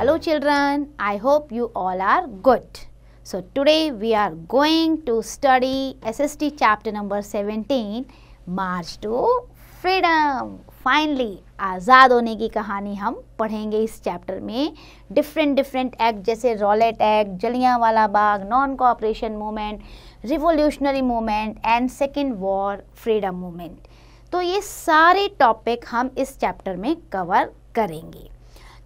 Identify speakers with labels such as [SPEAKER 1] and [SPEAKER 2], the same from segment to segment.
[SPEAKER 1] Hello children, I hope you all are good. So today we are going to study SST chapter number 17 March to Freedom. Finally आज़ाद होने की कहानी हम पढ़ेंगे इस chapter में डिफरेंट डिफरेंट एक्ट जैसे रॉलेट एक्ट वाला बाग non cooperation movement revolutionary movement and second war freedom movement तो ये सारे टॉपिक हम इस चैप्टर में कवर करेंगे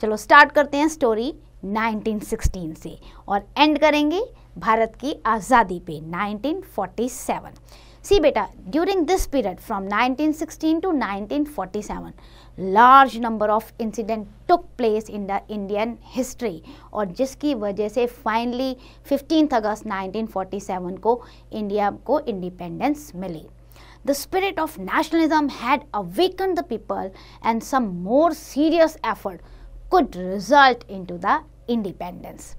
[SPEAKER 1] चलो स्टार्ट करते हैं स्टोरी 1916 से और एंड करेंगे भारत की आज़ादी पे 1947 सी बेटा during this period from 1916 to 1947 large number of incident took place in the Indian history और जिसकी वजह से फाइनली 15 अगस्त 1947 को इंडिया को इंडिपेंडेंस मिली the spirit of nationalism had awakened the people and some more serious effort could result into the independence.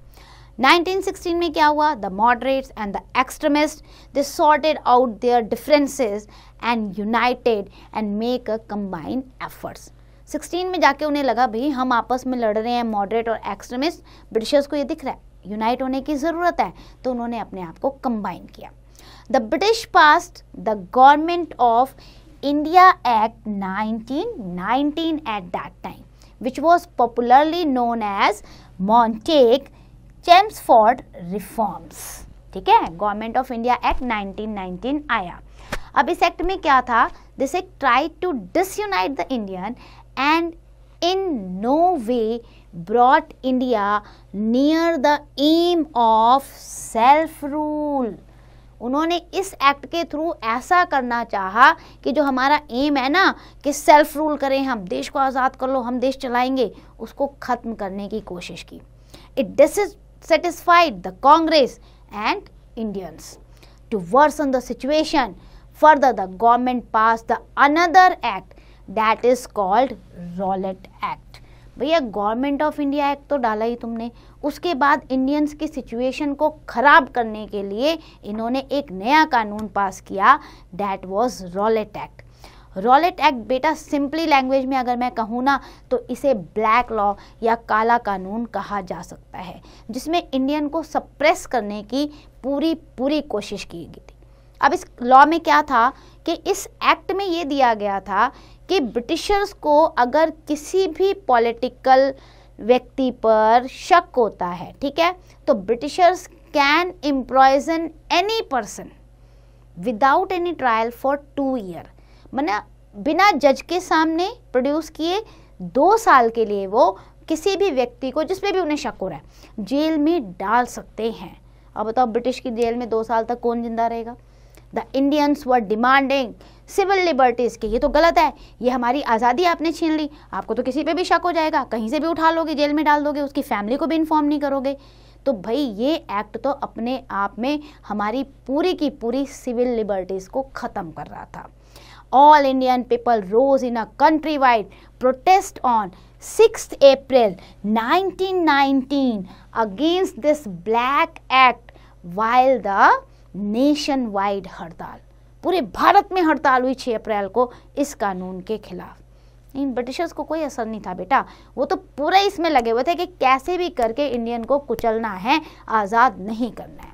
[SPEAKER 1] 1916 में क्या हुआ the moderates and the extremists they sorted out their differences and united and make a combined efforts 16 में जाके उन्हें लगा भाई हम आपस में लड़ रहे हैं मॉडरेट और एक्सट्रीमिस्ट ब्रिटिशर्स को ये दिख रहा है यूनाइट होने की ज़रूरत है तो उन्होंने अपने आप को कंबाइन किया the British past the Government of India Act 1919 at that time which was popularly known as Montague Chelmsford reforms ठीक है गवर्नमेंट ऑफ इंडिया एक्ट 1919 आया अब इस एक्ट में क्या था this act try to disunite the Indian and in no way brought India near the aim of self rule उन्होंने इस एक्ट के थ्रू ऐसा करना चाहा कि जो हमारा एम है ना कि सेल्फ रूल करें हम देश को आज़ाद कर लो हम देश चलाएंगे उसको ख़त्म करने की कोशिश की it dissatisfied the Congress and Indians to worse on the situation further the government pass the another act that is called Rowlatt Act भैया गवर्नमेंट ऑफ इंडिया एक्ट तो डाला ही तुमने उसके बाद इंडियंस की सिचुएशन को ख़राब करने के लिए इन्होंने एक नया कानून पास किया that was Rowlatt Act Rowlatt Act बेटा सिंपली लैंग्वेज में अगर मैं कहूँ ना तो इसे ब्लैक लॉ या काला कानून कहा जा सकता है जिसमें इंडियन को सप्रेस करने की पूरी पूरी कोशिश की गई थी अब इस लॉ में क्या था कि इस एक्ट में ये दिया गया था कि ब्रिटिशर्स को अगर किसी भी पॉलिटिकल व्यक्ति पर शक होता है ठीक है तो Britishers can imprison any person without any trial for two year मैंने बिना जज के सामने प्रोड्यूस किए दो साल के लिए वो किसी भी व्यक्ति को जिसमें भी उन्हें शक हो रहा है जेल में डाल सकते हैं अब बताओ ब्रिटिश की जेल में दो साल तक कौन जिंदा रहेगा the Indians were demanding civil liberties की ये तो गलत है ये हमारी आज़ादी आपने छीन ली आपको तो किसी पे भी शक हो जाएगा कहीं से भी उठा लोगे जेल में डाल दोगे उसकी फैमिली को भी इन्फॉर्म नहीं करोगे तो भाई ये एक्ट तो अपने आप में हमारी पूरी की पूरी सिविल लिबर्टीज़ को ख़त्म कर रहा था all Indian people rose in a countrywide protest on six April 1919 against this black act while the nationwide हड़ताल पूरे भारत में हड़ताल हुई छः अप्रैल को इस कानून के खिलाफ इन ब्रिटिशर्स को कोई असर नहीं था बेटा वो तो पूरा इसमें लगे हुए थे कि कैसे भी करके इंडियन को कुचलना है आज़ाद नहीं करना है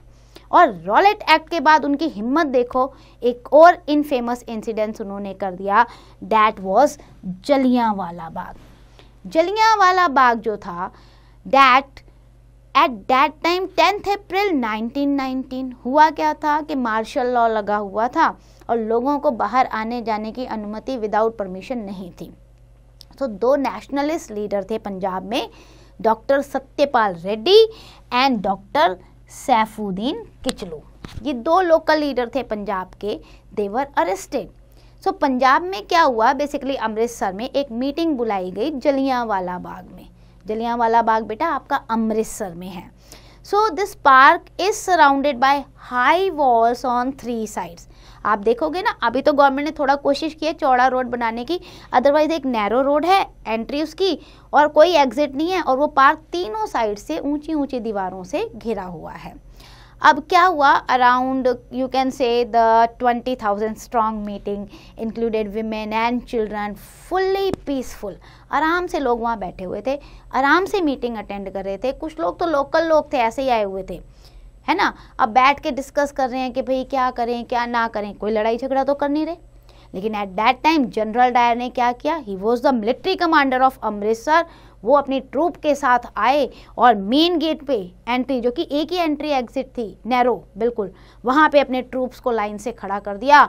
[SPEAKER 1] और रॉलेट एक्ट के बाद उनकी हिम्मत देखो एक और इनफेमस इंसिडेंट्स उन्होंने कर दिया डैट वॉज जलियाँ वाला बाग जलियाँ वाला बाग जो था that at that time tenth April 1919 हुआ क्या था कि मार्शल लॉ लगा हुआ था और लोगों को बाहर आने जाने की अनुमति विदाउट परमिशन नहीं थी तो दो नेशनलिस्ट लीडर थे पंजाब में doctor Satyapal Reddy and doctor Saifuddin Kitchlew ये दो लोकल लीडर थे पंजाब के देवर अरेस्टेड सो पंजाब में क्या हुआ बेसिकली अमृतसर में एक मीटिंग बुलाई गई जलियाँ बाग में जलियांवाला बाग बेटा आपका अमृतसर में है so this park is surrounded by high walls on three sides आप देखोगे ना अभी तो गवर्नमेंट ने थोड़ा कोशिश की है चौड़ा रोड बनाने की अदरवाइज एक नैरो रोड है एंट्री उसकी और कोई एग्जिट नहीं है और वो पार्क तीनों साइड से ऊंची ऊंची दीवारों से घिरा हुआ है अब क्या हुआ around you can say the twenty thousand strong meeting included women and children fully peaceful आराम से लोग वहाँ बैठे हुए थे आराम से मीटिंग अटेंड कर रहे थे कुछ लोग तो लोकल लोग थे ऐसे ही आए हुए थे है ना अब बैठ के डिस्कस कर रहे हैं कि भाई क्या करें क्या ना करें कोई लड़ाई झगड़ा तो कर नहीं रहे लेकिन at that time General Dyer ने क्या किया he was the military commander of Amritsar वो अपने ट्रूप के साथ आए और मेन गेट पे एंट्री जो कि एक ही एंट्री एग्जिट थी नैरो बिल्कुल वहाँ पे अपने ट्रूप्स को लाइन से खड़ा कर दिया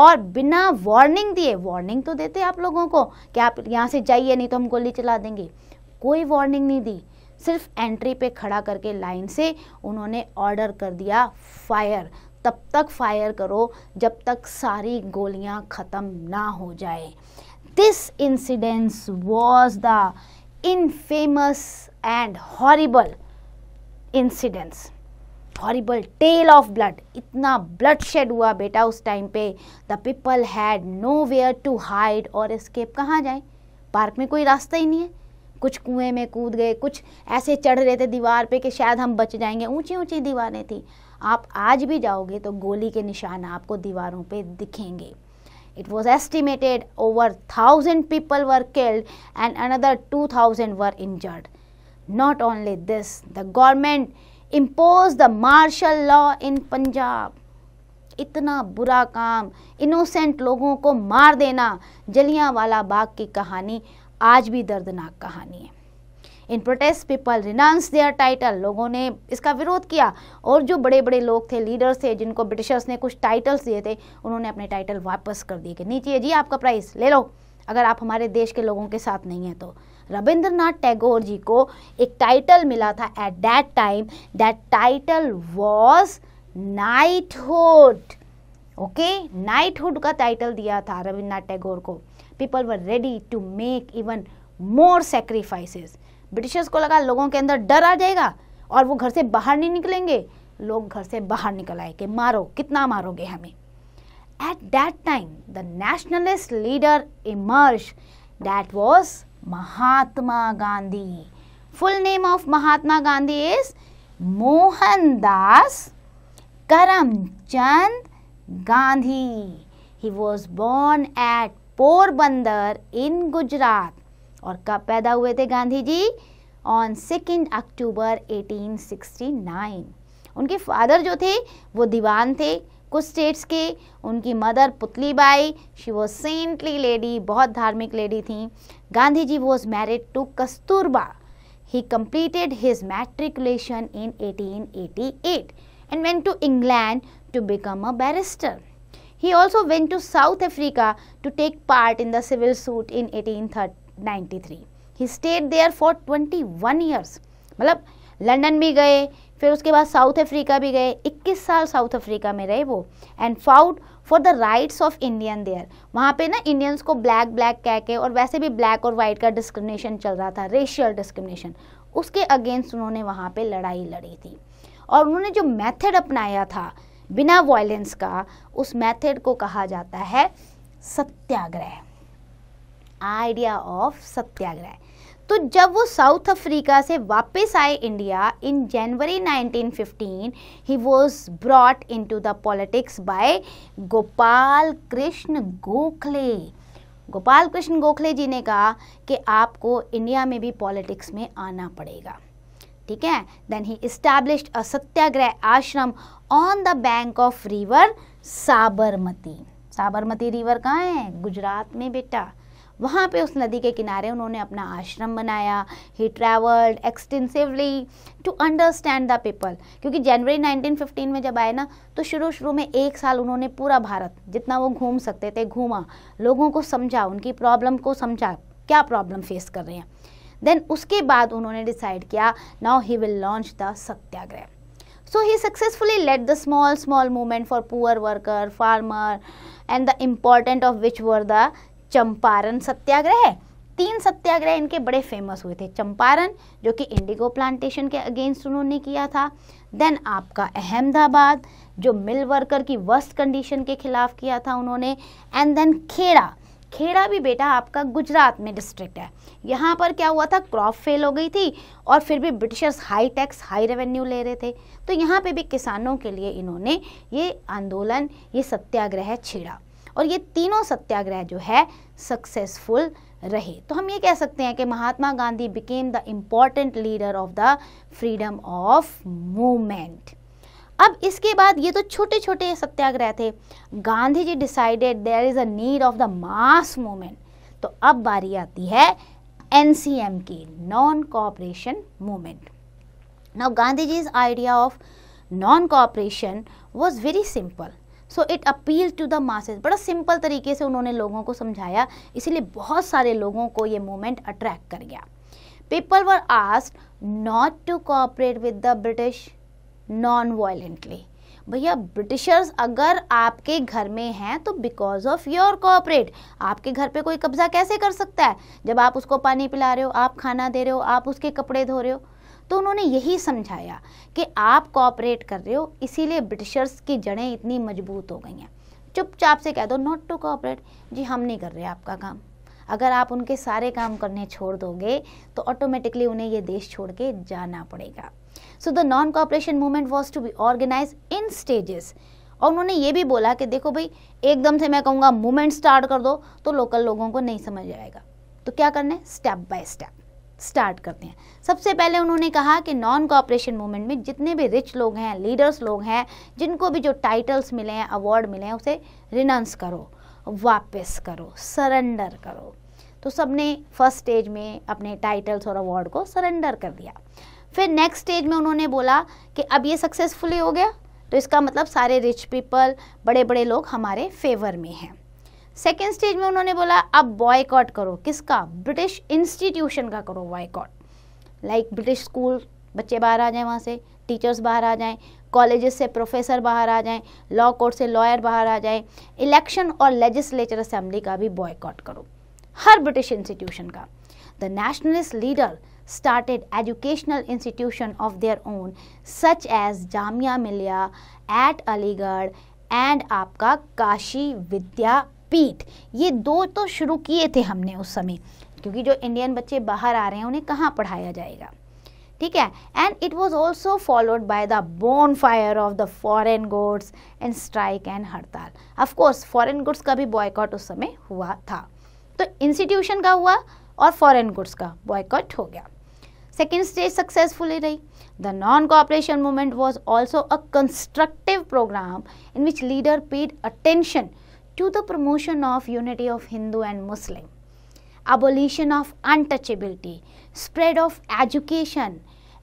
[SPEAKER 1] और बिना वार्निंग दिए वार्निंग तो देते आप लोगों को कि आप यहाँ से जाइए नहीं तो हम गोली चला देंगे कोई वार्निंग नहीं दी सिर्फ एंट्री पे खड़ा करके लाइन से उन्होंने ऑर्डर कर दिया फायर तब तक फायर करो जब तक सारी गोलियां ख़त्म ना हो जाए this incidence was the infamous and horrible incidents horrible tale of blood itna bloodshed hua beta us time pe the people had nowhere to hide or escape kahan jaye park mein koi rasta hi nahi hai कुछ कुएं में कूद गए कुछ ऐसे चढ़ रहे थे दीवार पे कि शायद हम बच जाएंगे ऊंची ऊंची दीवारें थी आप आज भी जाओगे तो गोली के निशान आपको दीवारों पे दिखेंगे It was estimated over 1000 people were killed and another 2000 were injured. Not only this, the government imposed the martial law in Punjab. इतना बुरा काम इनोसेंट लोगों को मार देना जलियांवाला बाग की कहानी आज भी दर्दनाक कहानी है in protest people renounce their title लोगों ने इसका विरोध किया और जो बड़े बड़े लोग थे लीडर्स थे जिनको ब्रिटिशर्स ने कुछ टाइटल्स दिए थे उन्होंने अपने टाइटल वापस कर दिए कि नीचे जी आपका प्राइस ले लो अगर आप हमारे देश के लोगों के साथ नहीं हैं तो रविंद्रनाथ टैगोर जी को एक टाइटल मिला था at that time that title was knighthood okay knighthood का टाइटल दिया था रविन्द्रनाथ टैगोर को people were ready to make even more sacrifices Britishers को लगा लोगों के अंदर डर आ जाएगा और वो घर से बाहर नहीं निकलेंगे लोग घर से बाहर निकल आए कि मारो कितना मारोगे हमें at that time the nationalist leader emerge that was Mahatma Gandhi full name of Mahatma Gandhi is Das Karamchand Gandhi he was born at Porbandar in Gujarat और कब पैदा हुए थे Gandhi ji on second October 1869 उनके फादर जो थे वो दीवान थे कुछ स्टेट्स के उनकी मदर पुतली बाई शी वो सेंटली लेडी बहुत धार्मिक लेडी थी Gandhi ji was married to Kasturba he completed his matriculation in 1888 and to England to become a barrister he also also to South Africa to take part in the civil suit in eighteen thirty 1893 he stayed there for 21 years मतलब London भी गए फिर उसके बाद south Africa भी गए 21 साल south Africa में रहे वो and fought for the rights of Indian there वहाँ पे ना इंडियंस को ब्लैक ब्लैक कह के और वैसे भी ब्लैक और वाइट का डिस्क्रिमिनेशन चल रहा था रेशियल डिस्क्रिमिनेशन उसके अगेंस्ट उन्होंने वहाँ पे लड़ाई लड़ी थी और उन्होंने जो मेथड अपनाया था बिना वायलेंस का उस मेथड को कहा जाता है सत्याग्रह आइडिया ऑफ सत्याग्रह तो जब वो साउथ अफ्रीका से वापस आए India in January 1915 he was brought into the politics by Gopal Krishna Gokhale Gopal Krishna Gokhale ji ने कहा कि आपको इंडिया में भी पॉलिटिक्स में आना पड़ेगा ठीक है then he established a satyagraha ashram on the bank of river Sabarmati Sabarmati river कहाँ है गुजरात में बेटा वहाँ पे उस नदी के किनारे उन्होंने अपना आश्रम बनाया he travelled extensively to understand the people क्योंकि जनवरी 1915 में जब आए ना तो शुरू शुरू में एक साल उन्होंने पूरा भारत जितना वो घूम सकते थे घूमा लोगों को समझा उनकी प्रॉब्लम को समझा क्या प्रॉब्लम फेस कर रहे हैं देन उसके बाद उन्होंने डिसाइड किया now he will launch the satyagraha so he successfully led the small small movement for poor worker farmer and the important of which were the Champaran satyagraha तीन सत्याग्रह इनके बड़े फेमस हुए थे चंपारण जो कि इंडिगो प्लांटेशन के अगेंस्ट उन्होंने किया था देन आपका अहमदाबाद जो मिल वर्कर की वर्स्ट कंडीशन के खिलाफ किया था उन्होंने एंड देन खेड़ा खेड़ा भी बेटा आपका गुजरात में डिस्ट्रिक्ट है यहाँ पर क्या हुआ था क्रॉप फेल हो गई थी और फिर भी Britishers high tax high revenue ले रहे थे तो यहाँ पे भी किसानों के लिए इन्होंने ये आंदोलन ये सत्याग्रह छेड़ा और ये तीनों सत्याग्रह जो है सक्सेसफुल रहे तो हम ये कह सकते हैं कि Mahatma Gandhi became the important leader of the freedom of movement अब इसके बाद ये तो छोटे छोटे सत्याग्रह थे Gandhi ji decided there is a need of the mass movement तो अब बारी आती है एनसीएम की non cooperation movement now Gandhi is idea of non cooperation was very simple so it appeal to the masses बड़ा सिंपल तरीके से उन्होंने लोगों को समझाया इसीलिए बहुत सारे लोगों को ये मूवमेंट अट्रैक्ट कर गया people were asked not to cooperate with the British non violently भैया ब्रिटिशर्स अगर आपके घर में हैं तो बिकॉज ऑफ योर कॉपरेट आपके घर पे कोई कब्जा कैसे कर सकता है जब आप उसको पानी पिला रहे हो आप खाना दे रहे हो आप उसके कपड़े धो रहे हो तो उन्होंने यही समझाया कि आप कॉपरेट कर रहे हो इसीलिए ब्रिटिशर्स की जड़ें इतनी मजबूत हो गई हैं चुपचाप से कह दो नॉट टू कॉपरेट जी हम नहीं कर रहे आपका काम अगर आप उनके सारे काम करने छोड़ दोगे तो ऑटोमेटिकली उन्हें ये देश छोड़ के जाना पड़ेगा so the non cooperation movement was to be organise in stages और उन्होंने ये भी बोला कि देखो भाई एकदम से मैं कहूँगा मूवमेंट स्टार्ट कर दो तो लोकल लोगों को नहीं समझ आएगा तो क्या करना है स्टेप बाय स्टेप स्टार्ट करते हैं सबसे पहले उन्होंने कहा कि नॉन कॉपरेशन मूवमेंट में जितने भी रिच लोग हैं लीडर्स लोग हैं जिनको भी जो टाइटल्स मिले हैं अवार्ड मिले हैं उसे रिनाउंस करो वापस करो सरेंडर करो तो सब ने फर्स्ट स्टेज में अपने टाइटल्स और अवार्ड को सरेंडर कर दिया फिर नेक्स्ट स्टेज में उन्होंने बोला कि अब ये सक्सेसफुली हो गया तो इसका मतलब सारे रिच पीपल बड़े बड़े लोग हमारे फेवर में हैं सेकेंड स्टेज में उन्होंने बोला अब बॉयकॉट करो किसका ब्रिटिश इंस्टीट्यूशन का करो बॉयकॉट लाइक ब्रिटिश स्कूल बच्चे बाहर आ जाएं वहाँ से टीचर्स बाहर आ जाएं कॉलेज से प्रोफेसर बाहर आ जाएं लॉ कोर्ट से लॉयर बाहर आ जाएं इलेक्शन और लेजिस्लेचर असेंबली का भी बॉयकॉट करो हर ब्रिटिश इंस्टीट्यूशन का the nationalist leader started educational institution of their own such as Jamia Millia at Aligarh and आपका काशी विद्या पीठ ये दो तो शुरू किए थे हमने उस समय क्योंकि जो इंडियन बच्चे बाहर आ रहे हैं उन्हें कहाँ पढ़ाया जाएगा ठीक है and it was also followed by the bonfire of the foreign goods and strike and हड़ताल अफकोर्स फॉरेन गुड्स का भी बॉयकॉट उस समय हुआ था तो इंस्टीट्यूशन का हुआ और फॉरेन गुड्स का बॉयकॉट हो गया सेकेंड स्टेज सक्सेसफुली रही the non cooperation movement was also a constructive programme in which leader paid attention to the promotion of unity of Hindu and Muslim, abolition of untouchability, spread of education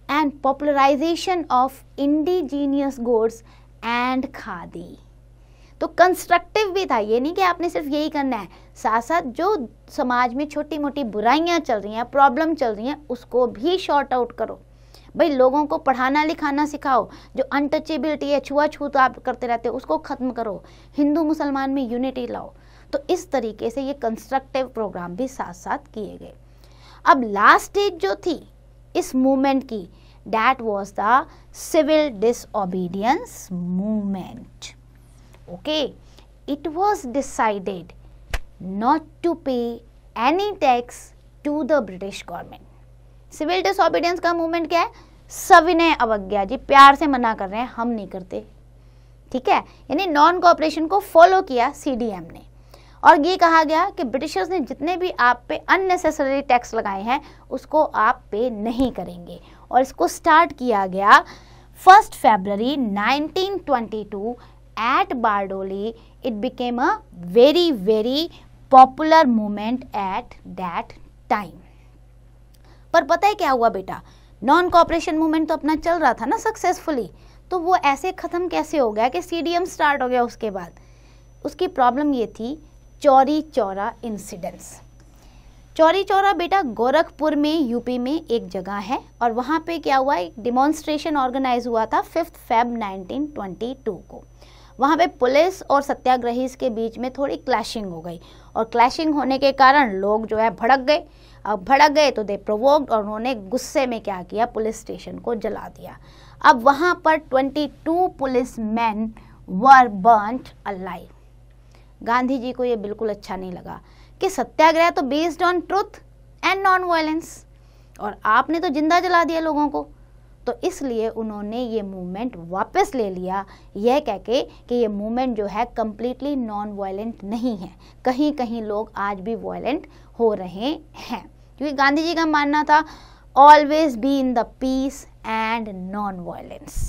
[SPEAKER 1] and popularization of indigenous goods and khadi. तो constructive भी था ये नहीं कि आपने सिर्फ यही करना है साथ साथ जो समाज में छोटी मोटी बुराइयां चल रही हैं प्रॉब्लम चल रही हैं उसको भी शॉर्ट आउट करो भाई लोगों को पढ़ाना लिखाना सिखाओ जो अनटचेबिलिटी है छुआछूत आप करते रहते हो उसको ख़त्म करो हिंदू मुसलमान में यूनिटी लाओ तो इस तरीके से ये कंस्ट्रक्टिव प्रोग्राम भी साथ साथ किए गए अब लास्ट स्टेज जो थी इस मूवमेंट की that was the civil disobedience movement okay it was decided not to pay any tax to the British government civil disobedience का मूवमेंट क्या है सविनय अवज्ञा जी प्यार से मना कर रहे हैं हम नहीं करते ठीक है यानी नॉन कॉपरेशन को फॉलो किया सीडीएम ने और ये कहा गया कि ब्रिटिशर्स ने जितने भी आप पे अननेसेसरी टैक्स लगाए हैं उसको आप पे नहीं करेंगे और इसको स्टार्ट किया गया first February 1922 at Bardoli it became a very very popular movement at that time पर पता है क्या हुआ बेटा नॉन कॉपरेशन मूवमेंट तो अपना चल रहा था ना सक्सेसफुली तो वो ऐसे ख़त्म कैसे हो गया कि सी स्टार्ट हो गया उसके बाद उसकी प्रॉब्लम ये थी चौरी चौरा इंसिडेंट्स चौरी चौरा बेटा गोरखपुर में यूपी में एक जगह है और वहाँ पे क्या हुआ एक डिमॉन्स्ट्रेशन ऑर्गेनाइज हुआ था फिफ्थ फेब 1922 को वहाँ पे पुलिस और सत्याग्रहीस के बीच में थोड़ी क्लैशिंग हो गई और क्लैशिंग होने के कारण लोग जो है भड़क गए अब भड़क गए तो दे प्रोवोक्ड और उन्होंने गुस्से में क्या किया पुलिस स्टेशन को जला दिया अब वहाँ पर 22 police men were burned alive Gandhi ji को ये बिल्कुल अच्छा नहीं लगा कि सत्याग्रह तो based on truth and non violence और आपने तो जिंदा जला दिया लोगों को तो इसलिए उन्होंने ये मूवमेंट वापस ले लिया यह कह के कि ये मूवमेंट जो है कम्प्लीटली नॉन वायलेंट नहीं है कहीं कहीं लोग आज भी वायलेंट हो रहे हैं क्योंकि गांधी जी का मानना था always be in the peace and non violence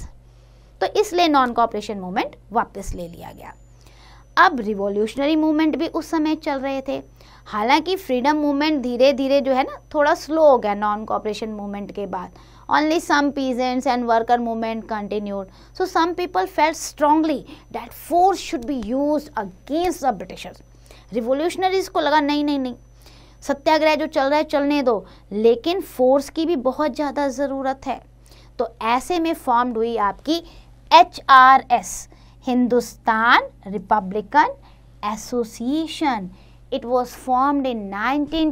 [SPEAKER 1] तो इसलिए नॉन कॉपरेशन मूवमेंट वापस ले लिया गया अब रिवोल्यूशनरी मूवमेंट भी उस समय चल रहे थे हालांकि फ्रीडम मूवमेंट धीरे धीरे जो है ना थोड़ा स्लो हो गया नॉन कॉपरेशन मूवमेंट के बाद only some peasants and worker movement continued so some people felt strongly that force should be use against the Britishers revolutionaries को लगा नहीं नहीं नहीं सत्याग्रह जो चल रहा है चलने दो लेकिन फोर्स की भी बहुत ज़्यादा ज़रूरत है तो ऐसे में फॉर्म्ड हुई आपकी H R S Hindustan Republican Association it was formed in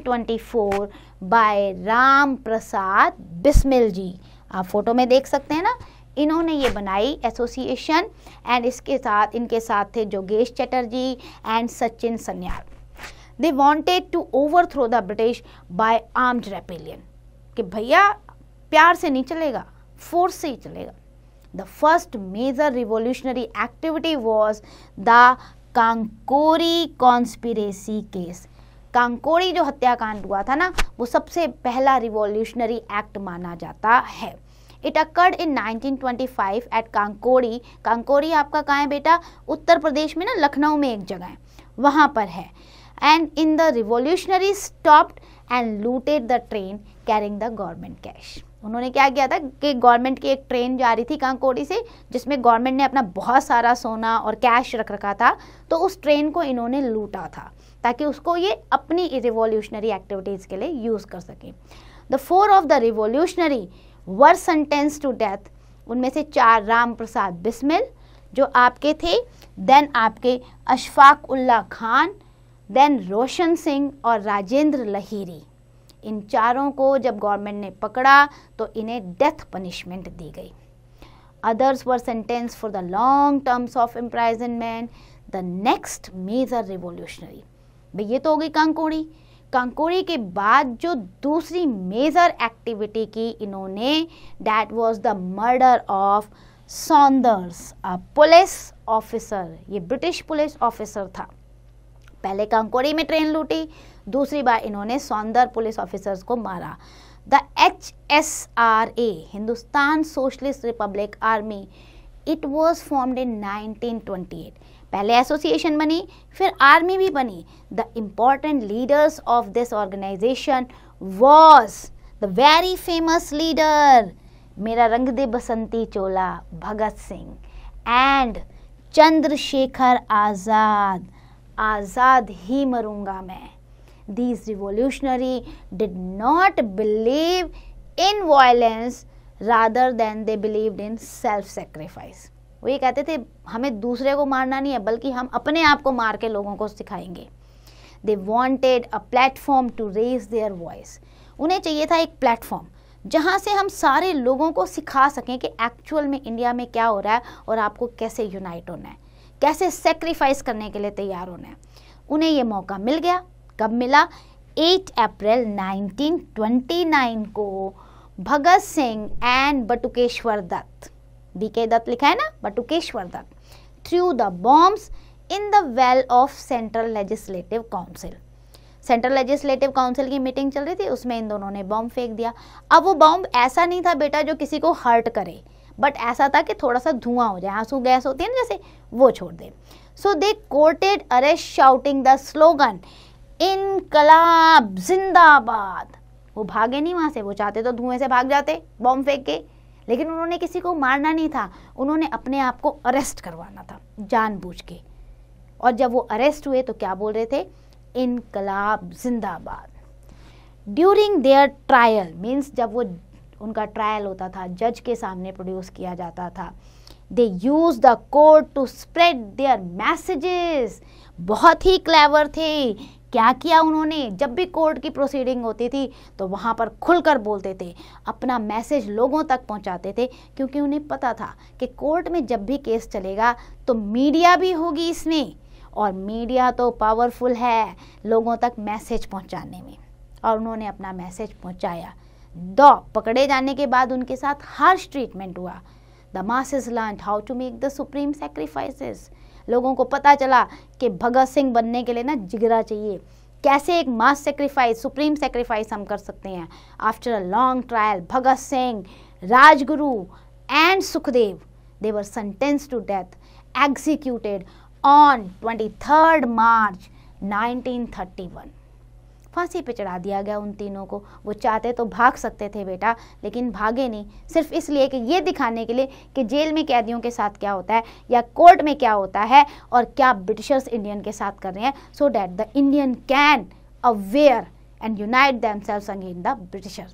[SPEAKER 1] 1924 by Ram Prasad Bismil ji आप फोटो में देख सकते हैं ना इन्होंने ये बनाई एसोसिएशन एंड इसके साथ इनके साथ थे जोगेश Chatterjee and Sachin Sanyal they wanted to overthrow the British by armed rebellion कि भैया प्यार से नहीं चलेगा फोर्स से ही चलेगा the first major revolutionary activity was the Kakori conspiracy case Kakori जो हत्याकांड हुआ था ना वो सबसे पहला रिवोल्यूशनरी एक्ट माना जाता है it occurred in 1925 at Kakori Kakori आपका कहाँ है बेटा उत्तर प्रदेश में ना लखनऊ में एक जगह है वहाँ पर है and in the revolutionary stopped and looted the train carrying the government cash. उन्होंने क्या किया था कि गवर्नमेंट की एक ट्रेन जा रही थी कांकोड़ी से जिसमें गवर्नमेंट ने अपना बहुत सारा सोना और कैश रख रखा था तो उस ट्रेन को इन्होंने लूटा था ताकि उसको ये अपनी रिवॉल्यूशनरी एक्टिविटीज़ के लिए यूज़ कर सकें the four of the revolutionary were sentence to death उनमें से चार राम प्रसाद बिस्मिल जो आपके थे देन आपके अशफाक उल्ला खान देन रोशन सिंह और राजेंद्र लहीरी इन चारों को जब गवर्नमेंट ने पकड़ा तो इन्हें डेथ पनिशमेंट दी गई others were sentence for the long terms of imprisonment the next major revolutionary भाई ये तो हो गई कांकोड़ी कांकोड़ी के बाद जो दूसरी मेजर एक्टिविटी की इन्होंने that was the murder of a police officer ये ब्रिटिश पुलिस ऑफिसर था पहले कंकोड़ी में ट्रेन लूटी दूसरी बार इन्होंने सौंदर पुलिस ऑफिसर्स को मारा the H S R A Hindustan Socialist Republic Army it was formed in 1928 पहले एसोसिएशन बनी फिर आर्मी भी बनी the important leaders of this organisation was the very famous leader मेरा रंग दे बसंती चोला भगत सिंह एंड चंद्रशेखर आज़ाद आज़ाद ही मरूंगा मैं these revolutionary did not believe in violence rather than they believe in self sacrifice वो ये कहते थे हमें दूसरे को मारना नहीं है बल्कि हम अपने आप को मार के लोगों को सिखाएंगे they wanted a platform to raise their voice उन्हें चाहिए था एक प्लेटफॉर्म जहाँ से हम सारे लोगों को सिखा सकें कि एक्चुअल में इंडिया में क्या हो रहा है और आपको कैसे यूनाइट होना है कैसे सेक्रीफाइस करने के लिए तैयार होना है उन्हें ये मौका मिल गया कब मिला 8 अप्रैल 1929 को भगत सिंह एंड बटुकेश्वर दत्त बीके दत्त लिखा है ना Batukeshwar Dutt threw the bombs in the well of central legislative council central legislative council की मीटिंग चल रही थी उसमें इन दोनों ने बॉम्ब फेंक दिया अब वो बॉम्ब ऐसा नहीं था बेटा जो किसी को हर्ट करे बट ऐसा था कि थोड़ा सा धुआं हो जाए आंसू गैस होती है ना जैसे वो छोड़ दे so they courted arrest shouting the slogan Inquilab Zindabad वो भागे नहीं वहाँ से वो चाहते तो धुएं से भाग जाते बॉम्ब फेंक के लेकिन उन्होंने किसी को मारना नहीं था उन्होंने अपने आप को अरेस्ट करवाना था जानबूझ के और जब वो अरेस्ट हुए तो क्या बोल रहे थे इनकलाब जिंदाबाद ड्यूरिंग देयर ट्रायल मीन्स जब वो उनका ट्रायल होता था जज के सामने प्रोड्यूस किया जाता था they use the court to spread their messages बहुत ही क्लेवर थे क्या किया उन्होंने जब भी कोर्ट की प्रोसीडिंग होती थी तो वहाँ पर खुलकर बोलते थे अपना मैसेज लोगों तक पहुँचाते थे क्योंकि उन्हें पता था कि कोर्ट में जब भी केस चलेगा तो मीडिया भी होगी इसमें और मीडिया तो पावरफुल है लोगों तक मैसेज पहुँचाने में और उन्होंने अपना मैसेज पहुँचाया द पकड़े जाने के बाद उनके साथ हार्श ट्रीटमेंट हुआ the masses learn how to make the supreme sacrifices लोगों को पता चला कि भगत सिंह बनने के लिए ना जिगरा चाहिए कैसे एक मास सेक्रीफाइस सुप्रीम सेक्रीफाइस हम कर सकते हैं after a long trial Bhagat Singh Rajguru and Sukhdev to death executed on twenty third March nineteen thirty 1931. फांसी पे चढ़ा दिया गया उन तीनों को वो चाहते तो भाग सकते थे बेटा लेकिन भागे नहीं सिर्फ इसलिए कि ये दिखाने के लिए कि जेल में कैदियों के साथ क्या होता है या कोर्ट में क्या होता है और क्या ब्रिटिशर्स इंडियन के साथ कर रहे हैं so that the Indian can aware unite them themselves against the Britishers.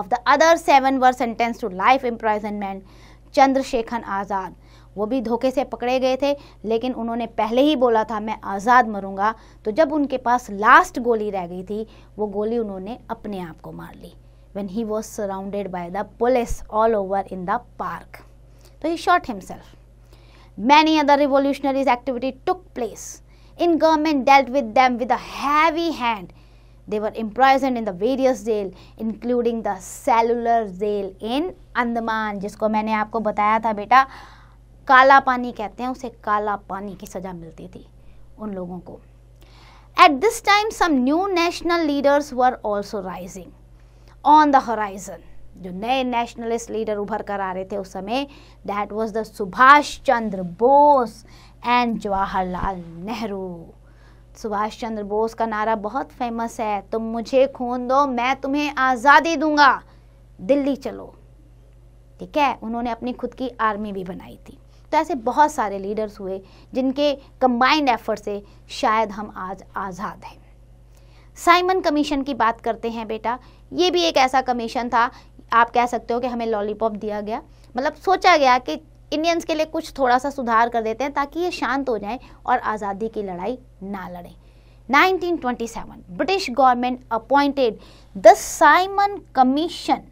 [SPEAKER 1] Of the other seven were sentenced to life imprisonment Chandrashekhar Azad वो भी धोखे से पकड़े गए थे लेकिन उन्होंने पहले ही बोला था मैं आज़ाद मरूंगा तो जब उनके पास लास्ट गोली रह गई थी वो गोली उन्होंने अपने आप को मार ली when he was surrounded by the police all over in the park तो he shot himself many other revolutionaries activity took place in government dealt with them with heavy hand they were imprisoned in the various jail including the cellular jail in andaman jisko maine aapko bataya tha beta काला पानी कहते हैं उसे काला पानी की सज़ा मिलती थी उन लोगों को at this time some new national leaders were also rising on the horizon जो नए नेशनलिस्ट लीडर उभर कर आ रहे थे उस समय that was the Subhash Chandra Bose and Jawaharlal Nehru Subhash Chandra Bose का नारा बहुत फेमस है तुम मुझे खून दो मैं तुम्हें आज़ादी दूंगा दिल्ली चलो ठीक है उन्होंने अपनी खुद की आर्मी भी बनाई थी तो ऐसे बहुत सारे लीडर्स हुए जिनके कंबाइंड एफर्ट से शायद हम आज आज़ाद हैं साइमन कमीशन की बात करते हैं बेटा ये भी एक ऐसा कमीशन था आप कह सकते हो कि हमें लॉलीपॉप दिया गया मतलब सोचा गया कि इंडियंस के लिए कुछ थोड़ा सा सुधार कर देते हैं ताकि ये शांत हो जाएं और आज़ादी की लड़ाई ना लड़ें 1927 British government appointed the Simon Commission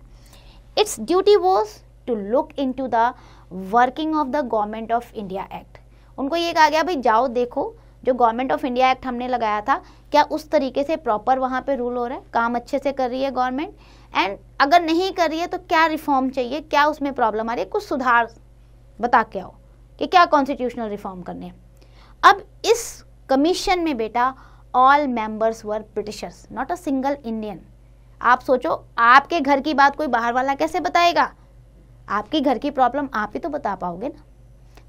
[SPEAKER 1] its duty was to look into the working of the Government of India Act उनको ये कहा गया भाई जाओ देखो जो गवर्नमेंट ऑफ इंडिया एक्ट हमने लगाया था क्या उस तरीके से प्रॉपर वहाँ पे रूल हो रहा है काम अच्छे से कर रही है गवर्नमेंट एंड अगर नहीं कर रही है तो क्या रिफॉर्म चाहिए क्या उसमें प्रॉब्लम आ रही है कुछ सुधार बता के आओ कि क्या कॉन्स्टिट्यूशनल रिफॉर्म करने अब इस कमीशन में बेटा all members were Britishers not a single Indian आप सोचो आपके घर की बात कोई बाहर वाला कैसे बताएगा आपके घर की प्रॉब्लम आप ही तो बता पाओगे ना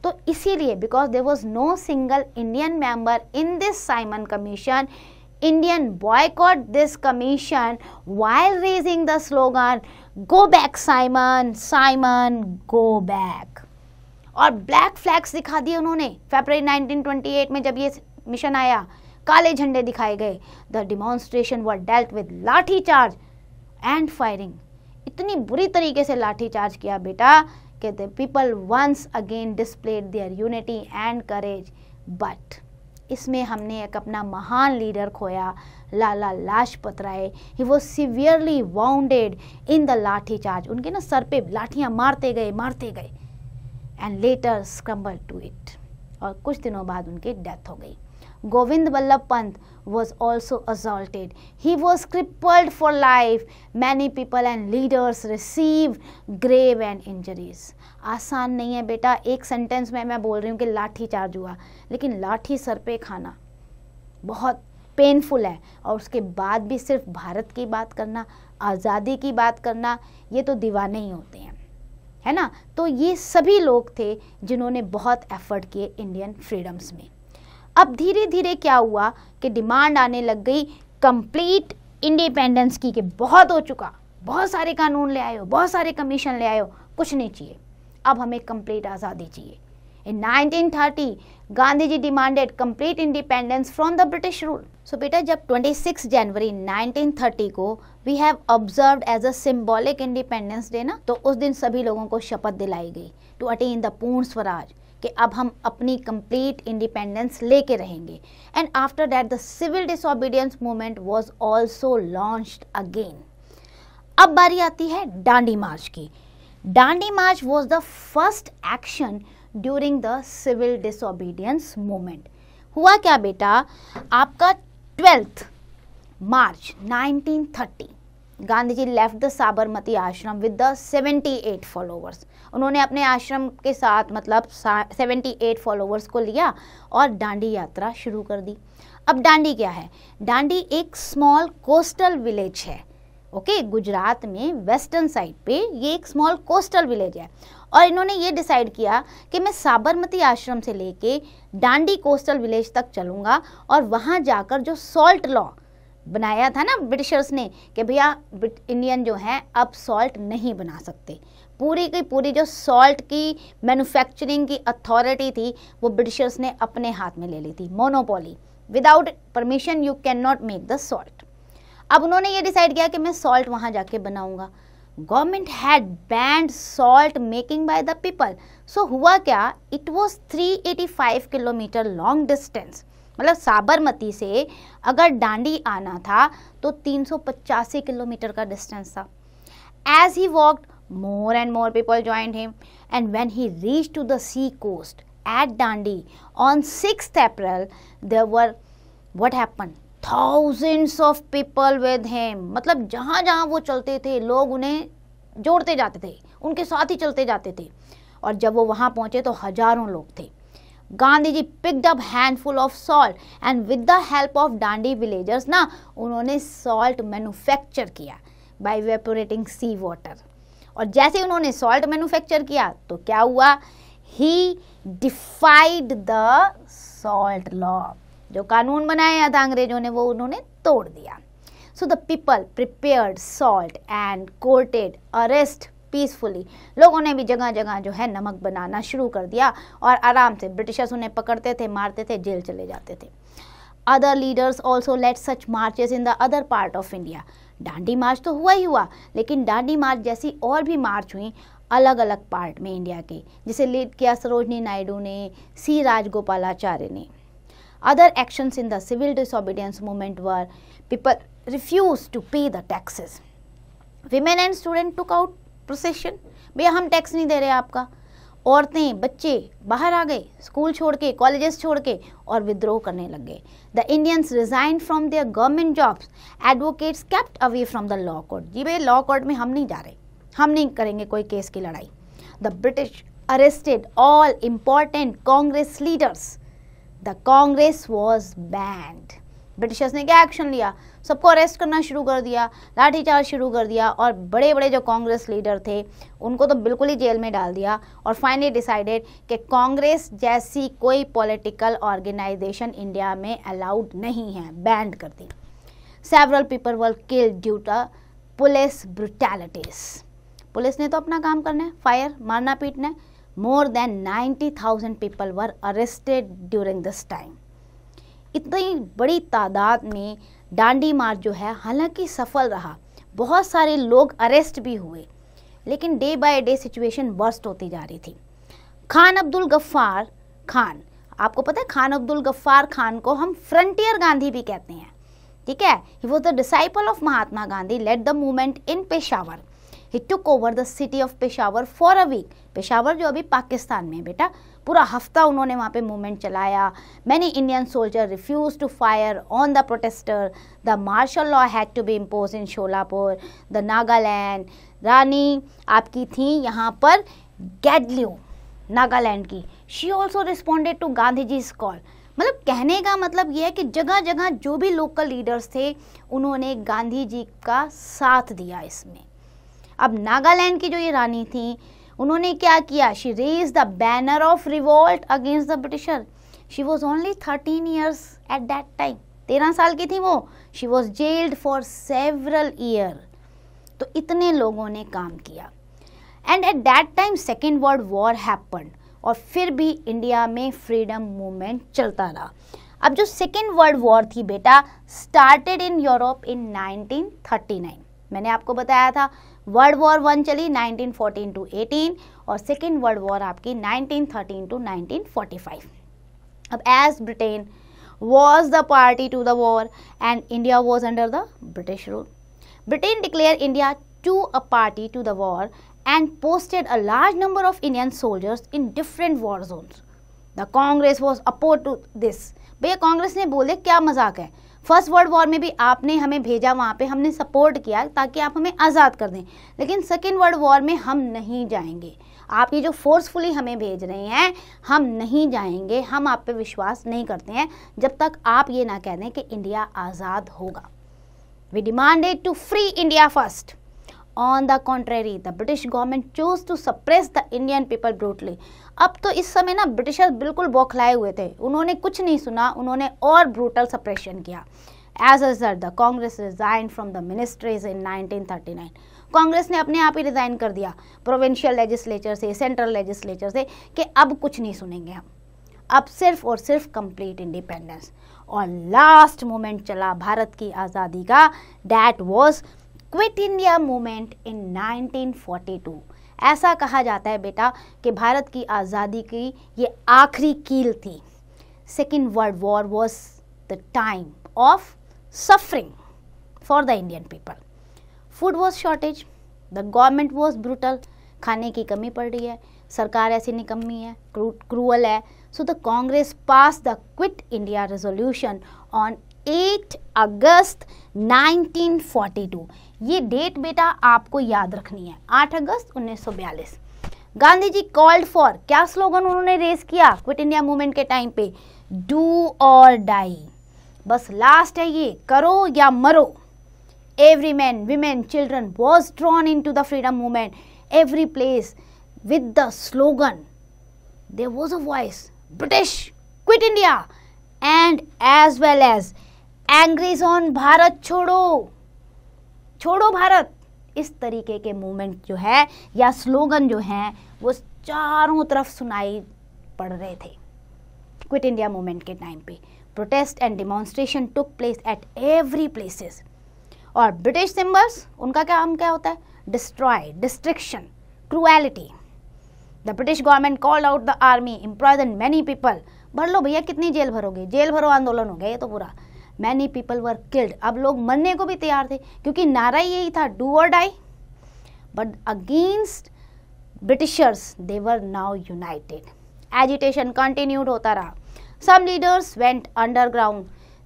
[SPEAKER 1] तो इसीलिए because there was no single Indian member in this Simon Commission Indian boycott this commission while raising the slogan go back Simon Simon go back और ब्लैक फ्लैग्स दिखा दिए उन्होंने फेबर 1928 में जब ये मिशन आया काले झंडे दिखाए गए the demonstration were dealt with lathi charge and firing इतनी बुरी तरीके से लाठी चार्ज किया बेटा कि the people once again displayed their unity and courage but इसमें हमने एक अपना महान लीडर खोया लाला लाजपत राय ही वो severely wounded in the lathi charge उनके ना सर पे लाठियाँ मारते गए मारते गए and later succumbed to it और कुछ दिनों बाद उनकी डेथ हो गई Govind Vallabh Pant was also assaulted. He was crippled for life. Many people and leaders received grave and injuries. आसान नहीं है बेटा एक सेंटेंस में मैं बोल रही हूँ कि लाठी चार्ज हुआ लेकिन लाठी सर पे खाना बहुत पेनफुल है और उसके बाद भी सिर्फ भारत की बात करना आज़ादी की बात करना ये तो दीवाने ही होते हैं है ना तो ये सभी लोग थे जिन्होंने बहुत एफर्ट किए इंडियन फ्रीडम्स में अब धीरे धीरे क्या हुआ कि डिमांड आने लग गई कंप्लीट इंडिपेंडेंस की कि बहुत हो चुका बहुत सारे कानून ले आए हो बहुत सारे कमीशन ले आए हो कुछ नहीं चाहिए अब हमें कंप्लीट आज़ादी चाहिए इन 1930, जी demanded complete independence from the British rule so बेटा जब 26 जनवरी 1930 को we have observe as a symbolic independence day ना तो उस दिन सभी लोगों को शपथ दिलाई गई टू अटेन द पूर्ण स्वराज कि अब हम अपनी कंप्लीट इंडिपेंडेंस लेके रहेंगे and after that the civil disobedience movement was also launched again अब बारी आती है डांडी मार्च की Dandi march was the first action during the civil disobedience movement हुआ क्या बेटा आपका twelfth March 1930 Gandhi ji left the Sabarmati Ashram with the 78 followers उन्होंने अपने आश्रम के साथ मतलब सेवेंटी एट फॉलोवर्स को लिया और डांडी यात्रा शुरू कर दी अब डांडी क्या है डांडी एक स्मॉल कोस्टल विलेज है ओके okay, गुजरात में वेस्टर्न साइड पे ये एक स्मॉल कोस्टल विलेज है और इन्होंने ये डिसाइड किया कि मैं साबरमती आश्रम से लेके डांडी कोस्टल विलेज तक चलूँगा और वहाँ जाकर जो सॉल्ट लॉ बनाया था ना ब्रिटिशर्स ने कि भैया इंडियन जो हैं अब सॉल्ट नहीं बना सकते पूरी की पूरी जो सॉल्ट की मैन्युफैक्चरिंग की अथॉरिटी थी वो ब्रिटिशर्स ने अपने हाथ में ले ली थी monopoly without permission you can not make the salt अब उन्होंने ये डिसाइड किया कि मैं सॉल्ट वहाँ जाके बनाऊँगा government had banned salt making by the people so हुआ क्या it was 385 kilometre long distance मतलब साबरमती से अगर डांडी आना था तो तीन किलोमीटर का डिस्टेंस था as he walked More and more people joined him, and when he reached to the sea coast at Dandi on 6th April, there were what happened? Thousands of people with him मतलब जहाँ जहाँ वो चलते थे लोग उन्हें जोड़ते जाते थे उनके साथ ही चलते जाते थे और जब वो वहाँ पहुँचे तो हजारों लोग थे Gandhi ji picked up handful of salt and with the help of Dandi villagers ना उन्होंने सॉल्ट मैन्युफैक्चर किया बाय वेपोरेटिंग सी वाटर और जैसे उन्होंने सॉल्ट मैन्युफैक्चर किया तो क्या हुआ he defied the salt law जो कानून बनाया था अंग्रेजों ने वो उन्होंने तोड़ दिया so the people prepared salt and courted arrest peacefully लोगों ने भी जगह जगह जो है नमक बनाना शुरू कर दिया और आराम से ब्रिटिशर्स उन्हें पकड़ते थे मारते थे जेल चले जाते थे other leaders also led such marches in the other part of India Dandi march तो हुआ ही हुआ लेकिन डांडी मार्च जैसी और भी मार्च हुई अलग अलग पार्ट में इंडिया के जिसे लीड किया सरोजनी नायडू ने सी राजगोपालाचार्य ने other action in the civil disobedience movement were people refuse to pay the taxes women and student took out procession भैया हम टैक्स नहीं दे रहे आपका औरतें बच्चे बाहर आ गए स्कूल छोड़ के कॉलेजेस छोड़ के और विद्रोह करने लग गए the Indians resign from their government jobs advocates kept away from the law court जी भाई लॉ कोर्ट में हम नहीं जा रहे हम नहीं करेंगे कोई केस की लड़ाई the British arrested all important Congress leaders the Congress was banned Britishers ने क्या एक्शन लिया सबको अरेस्ट करना शुरू कर दिया लाठीचार्ज शुरू कर दिया और बड़े बड़े जो कांग्रेस लीडर थे उनको तो बिल्कुल ही जेल में डाल दिया और फाइनली डिसाइडेड कि कांग्रेस जैसी कोई पॉलिटिकल ऑर्गेनाइजेशन इंडिया में अलाउड नहीं है बैंड कर दी several people were kill due to police brutalities police ने तो अपना काम करना है फायर मारना पीटना है more than ninety thousand people were arrested during this time इतनी बड़ी तादाद में डांडी मार्च जो है हालांकि सफल रहा बहुत सारे लोग अरेस्ट भी हुए लेकिन day by day situation worst होती जा रही थी खान अब्दुल गफ्फार खान आपको पता है खान अब्दुल गफ्फार खान को हम फ्रंटियर गांधी भी कहते हैं ठीक है he was the disciple of Mahatma Gandhi led the movement in Peshawar he took over the city of Peshawar for a week Peshawar जो अभी पाकिस्तान में है बेटा पूरा हफ्ता उन्होंने वहाँ पे मूवमेंट चलाया many Indian soldier refuse to fire on the protester the martial law had to be impose in Sholapur the Nagaland Rani आपकी थी यहाँ पर गैडल्यू नागालैंड की she also responded to Gandhi ji call मतलब कहने का मतलब यह है कि जगह जगह जो भी लोकल लीडर्स थे उन्होंने गांधी जी का साथ दिया इसमें अब नागालैंड की जो ये रानी थी उन्होंने क्या किया she raised the banner of revolt against the Britisher she was only thirteen years at that time तेरह साल की थी वो she was jailed for several year तो इतने लोगों ने काम किया and at that time Second World War happen और फिर भी इंडिया में फ्रीडम मूवमेंट चलता रहा अब जो सेकेंड वर्ल्ड वॉर थी बेटा स्टार्टेड इन यूरोप इन 1939 मैंने आपको बताया था वर्ल्ड वॉर वन चली 1914 टू 18 और सेकेंड वर्ल्ड वॉर आपकी 1913 टू 1945 अब as Britain was the party to the war and India was under the British rule Britain declare India to a party to the war and posted a large number of Indian soldiers in different war zone the Congress was oppose to this भैया कांग्रेस ने बोले क्या मजाक है first world war में भी आपने हमें भेजा वहाँ पे हमने सपोर्ट किया ताकि आप हमें आज़ाद कर दें लेकिन सेकेंड वर्ल्ड वॉर में हम नहीं जाएंगे आप ये जो फोर्सफुली हमें भेज रहे हैं हम नहीं जाएंगे हम आप पे विश्वास नहीं करते हैं जब तक आप ये ना कह दें कि इंडिया आज़ाद होगा we demanded to free India first on the contrary the British government choose to suppress the Indian people brutally अब तो इस समय ना ब्रिटिशर बिल्कुल बौखलाए हुए थे उन्होंने कुछ नहीं सुना उन्होंने और ब्रूटल सप्रेशन किया as a result the Congress resign from the ministries in 1939 Congress ने अपने आप ही रिजाइन कर दिया प्रोविंशियल लेजिस्लेचर से सेंट्रल लेजिस्लेचर से कि अब कुछ नहीं सुनेंगे हम अब सिर्फ और सिर्फ कंप्लीट इंडिपेंडेंस और लास्ट मोमेंट चला भारत की आज़ादी का that was quit India movement in 1942 ऐसा कहा जाता है बेटा कि भारत की आज़ादी की ये आखिरी कील थी Second World War was the time of suffering for the Indian people food was shortage the government was brutal खाने की कमी पड़ रही है सरकार ऐसी निकम्मी है क्रूअल है so the Congress pass the quit India resolution on 8 अगस्त 1942 ये डेट बेटा आपको याद रखनी है 8 अगस्त 1942 गांधी जी कॉल्ड फॉर क्या स्लोगन उन्होंने रेस किया क्विट इंडिया मूवमेंट के टाइम पे डू और डाई बस लास्ट है ये करो या मरो every man women children was drawn into the freedom movement every place with the slogan there was a voice British quit India and as well as एंग्रीज ऑन भारत छोड़ो छोड़ो भारत इस तरीके के मूवमेंट जो है या स्लोगन जो है वो चारों तरफ सुनाई पड़ रहे थे क्विट इंडिया मूवमेंट के टाइम पे protest and demonstration took place at every places और ब्रिटिश सिम्बल्स उनका क्या काम क्या होता है destroy destruction cruelty the British government call out the army imprison many people भर लो भैया कितनी जेल भरोगे जेल भरो आंदोलन हो गया ये तो पूरा मैनी पीपल वर किल्ड अब लोग मरने को भी तैयार थे क्योंकि नारा यही था डू और die but against Britishers they were now united agitation continued होता रहा some leaders went underground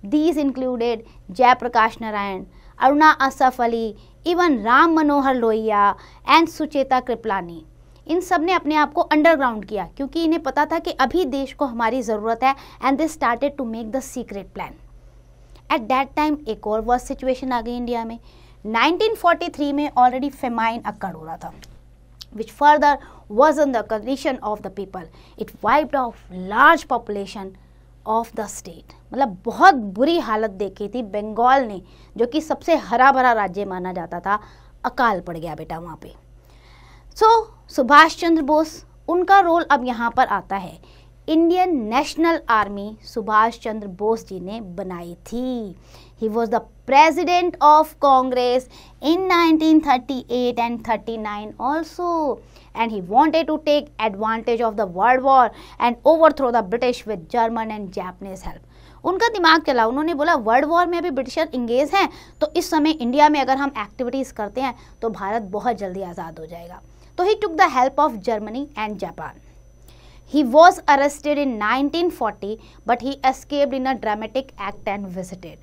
[SPEAKER 1] these included Jayaprakash Narayan Aruna Asaf Ali even Ram Manohar Lohia and Sucheta Kripalani इन सब ने अपने आप को अंडरग्राउंड किया क्योंकि इन्हें पता था कि अभी देश को हमारी ज़रूरत है and they started to make the secret plan at that time एक और वर्स सिचुएशन आ गई इंडिया में 1943 में ऑलरेडी फेमाइन अक्कड़ हो रहा था further was in the condition of the people it wiped off large population of the state मतलब बहुत बुरी हालत देखी थी बंगाल ने जो कि सबसे हरा भरा राज्य माना जाता था अकाल पड़ गया बेटा वहाँ पे सो so, सुभाष चंद्र बोस उनका रोल अब यहाँ पर आता है Indian National Army Subhash Chandra Bose ji ने बनाई थी he was the president of Congress in thirty eight and thirty nine also and he wanted to take advantage of the world war and overthrow the British with German and Japanese help उनका दिमाग चला उन्होंने बोला world war में अभी britisher engage हैं तो इस समय इंडिया में अगर हम एक्टिविटीज़ करते हैं तो भारत बहुत जल्दी आज़ाद हो जाएगा तो he took the help of Germany and Japan He was arrested in 1940 but he escaped in a dramatic act and visited.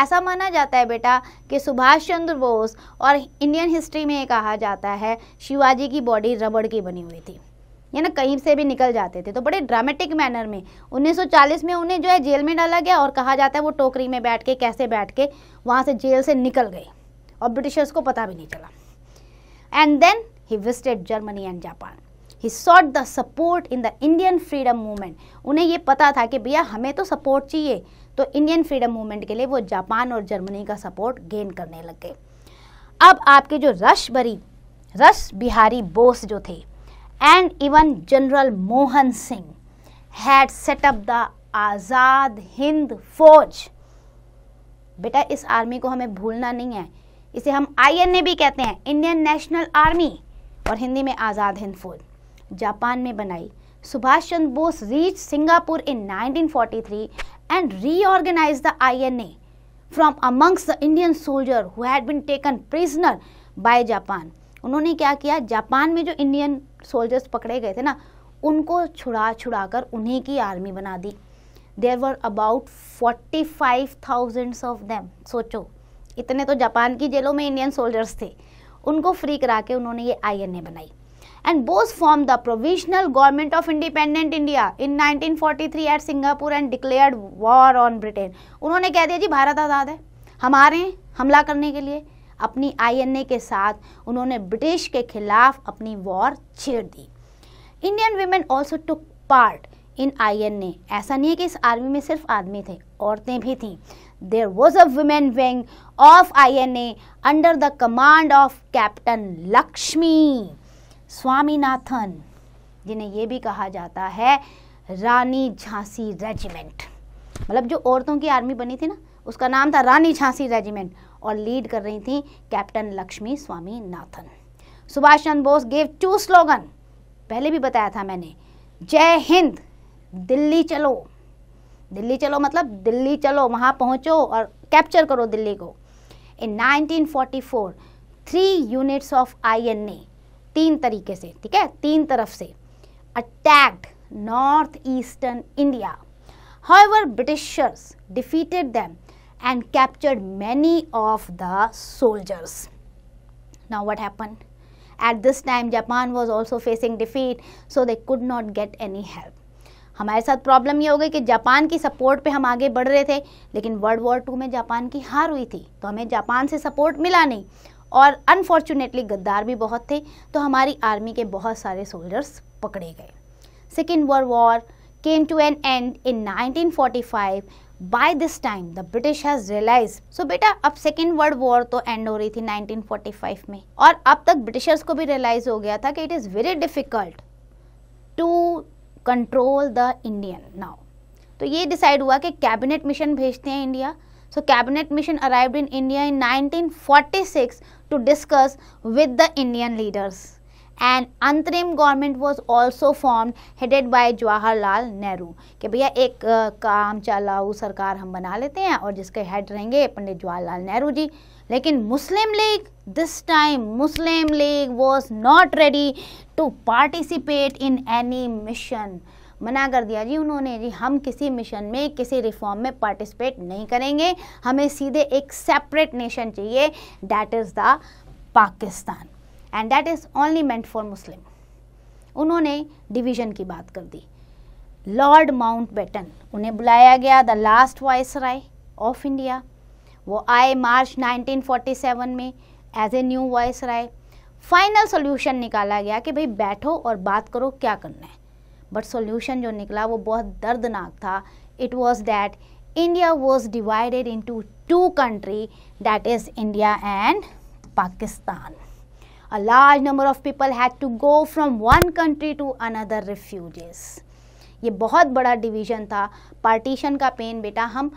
[SPEAKER 1] ऐसा माना जाता है बेटा कि सुभाष चंद्र बोस और इंडियन हिस्ट्री में कहा जाता है शिवाजी की बॉडी रबड़ की बनी हुई थी या ना कहीं से भी निकल जाते थे तो बड़े ड्रामेटिक मैनर में 1940 में उन्हें जो है जेल में डाला गया और कहा जाता है वो टोकरी में बैठ के कैसे बैठ के वहाँ से जेल से निकल गए और ब्रिटिशर्स को पता भी नहीं चला and then he visited Germany and Japan he sought the support in the Indian freedom movement उन्हें ये पता था कि भैया हमें तो सपोर्ट चाहिए तो इंडियन फ्रीडम मूवमेंट के लिए वो जापान और जर्मनी का सपोर्ट गेन करने लग गए अब आपके जो रश बरी रश बिहारी बोस जो थे and even general Mohan Singh had set up the Azad Hind Fauj बेटा इस आर्मी को हमें भूलना नहीं है इसे हम आईएनए भी कहते हैं इंडियन नेशनल आर्मी और हिंदी में आज़ाद हिंद फौज जापान में बनाई Subhash Chandra Bose reach Singapore in 1943 and reorganise the INA from amongst the Indian soldier who had been taken prisoner by Japan उन्होंने क्या किया जापान में जो इंडियन सोल्जर्स पकड़े गए थे ना उनको छुड़ा छुड़ा कर उन्हीं की आर्मी बना दी there were about forty five thousands of them सोचो इतने तो जापान की जेलों में इंडियन सोल्जर्स थे उनको फ्री करा के उन्होंने ये आईएनए बनाई and both formed the Provisional Government of Independent India in 1943 at Singapore and declared war on Britain. उन्होंने कह दिया जी भारत आज़ाद है हमारे हैं हमला करने के लिए अपनी आईएनए के साथ उन्होंने ब्रिटिश के खिलाफ अपनी वॉर छेड़ दी Indian women also took part in I N A ऐसा नहीं है कि इस आर्मी में सिर्फ आदमी थे औरतें भी थीं there was a women wing of I N A under the command of captain Lakshmi Swaminathan जिन्हें ये भी कहा जाता है रानी झांसी रेजिमेंट मतलब जो औरतों की आर्मी बनी थी ना उसका नाम था रानी झांसी रेजिमेंट और लीड कर रही थी captain Lakshmi Swaminathan Subhash Chandra Bose gave two slogan पहले भी बताया था मैंने जय हिंद दिल्ली चलो दिल्ली चलो मतलब दिल्ली चलो वहाँ पहुँचो और कैप्चर करो दिल्ली को in 1944 three units of INA तीन तरीके से ठीक है तीन तरफ से attacked north eastern India however Britishers defeated them and captured many of the soldiers now what happen at this time Japan was also facing defeat so they could not get any help हमारे साथ problem ये हो गई कि Japan की support पे हम आगे बढ़ रहे थे लेकिन वर्ल्ड वॉर टू में जापान की हार हुई थी तो हमें जापान से सपोर्ट मिला नहीं और अनफॉर्चुनेटली गद्दार भी बहुत थे तो हमारी आर्मी के बहुत सारे सोल्जर्स पकड़े गए Second World War came to an end in 1945 by this time the British has realise so बेटा अब सेकेंड वर्ल्ड वॉर तो एंड हो रही थी 1945 में और अब तक ब्रिटिशर्स को भी रियलाइज हो गया था कि it is very difficult to control the Indian now तो ये डिसाइड हुआ कि कैबिनेट मिशन भेजते हैं India so cabinet mission arrive in India in 1946 to discuss with the Indian leaders. And अंतरिम government was also form headed by Jawaharlal Nehru कि भैया एक आ, काम चलाऊ सरकार हम बना लेते हैं और जिसके हेड रहेंगे पंडित जवाहरलाल नेहरू जी लेकिन Muslim League this time Muslim League was not ready to participate in any mission मना कर दिया जी उन्होंने जी हम किसी मिशन में किसी रिफॉर्म में पार्टिसिपेट नहीं करेंगे हमें सीधे एक सेपरेट नेशन चाहिए that is the Pakistan and that is only meant for Muslim उन्होंने डिवीजन की बात कर दी लॉर्ड माउंट बेटन उन्हें बुलाया गया the last viceroy of India वो आए मार्च 1947 में as a new viceroy final solution निकाला गया कि भाई बैठो और बात करो क्या करना है बट सोल्यूशन जो निकला वो बहुत दर्दनाक था it was that India was divided into two country that is India and Pakistan a large number of people had to go from one country to another refugees ये बहुत बड़ा डिवीज़न था पार्टीशन का पेन बेटा हम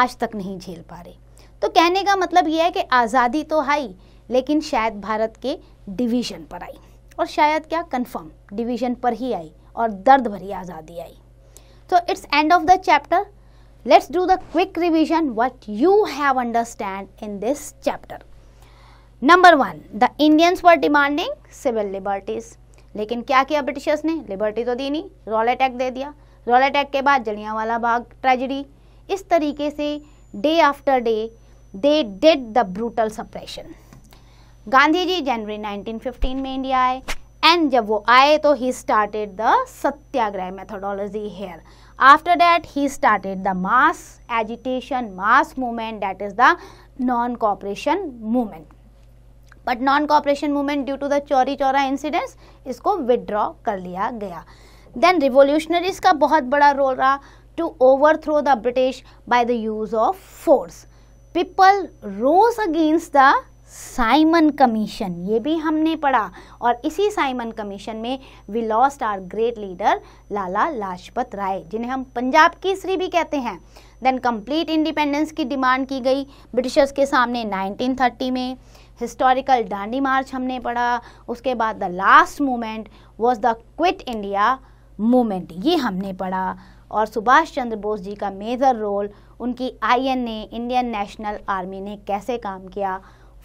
[SPEAKER 1] आज तक नहीं झेल पा रहे तो कहने का मतलब ये है कि आज़ादी तो आई लेकिन शायद भारत के डिवीज़न पर आई और शायद क्या कंफर्म डिवीज़न पर ही आई और दर्द भरी आज़ादी आई तो it's end of the chapter let's do the quick revision what you have understand in this chapter number one the Indians were demanding civil liberties लेकिन क्या किया ब्रिटिशर्स ने लिबर्टी तो दी नहीं रॉयल अटैक दे दिया रॉयल अटैक के बाद जलियाँ वाला बाग ट्रेजिडी इस तरीके से day after day they did the brutal suppression Gandhi ji जनवरी 1915 में इंडिया आए एंड जब वो आए तो he started the satyagraha methodology here after that he started the mass agitation mass movement that is the non cooperation movement but non cooperation movement due to the Chauri Chaura incidents इसको withdraw कर लिया गया then revolutionaries का बहुत बड़ा role रहा to overthrow the British by the use of force people rose against the Simon Commission ये भी हमने पढ़ा और इसी साइमन कमीशन में we lost our great leader Lala Lajpat Rai जिन्हें हम पंजाब की श्री भी कहते हैं देन कंप्लीट इंडिपेंडेंस की डिमांड की गई ब्रिटिशर्स के सामने 1930 में हिस्टोरिकल डांडी मार्च हमने पढ़ा उसके बाद the last moment was the quit India moment ये हमने पढ़ा और सुभाष चंद्र बोस जी का मेजर रोल उनकी आईएनए इंडियन नेशनल आर्मी ने कैसे काम किया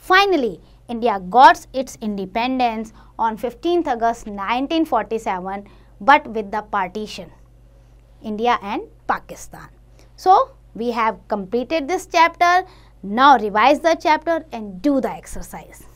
[SPEAKER 1] Finally, India got its independence on 15 August 1947 but with the partition, India and Pakistan. So, we have completed this chapter. Now, revise the chapter and do the exercise.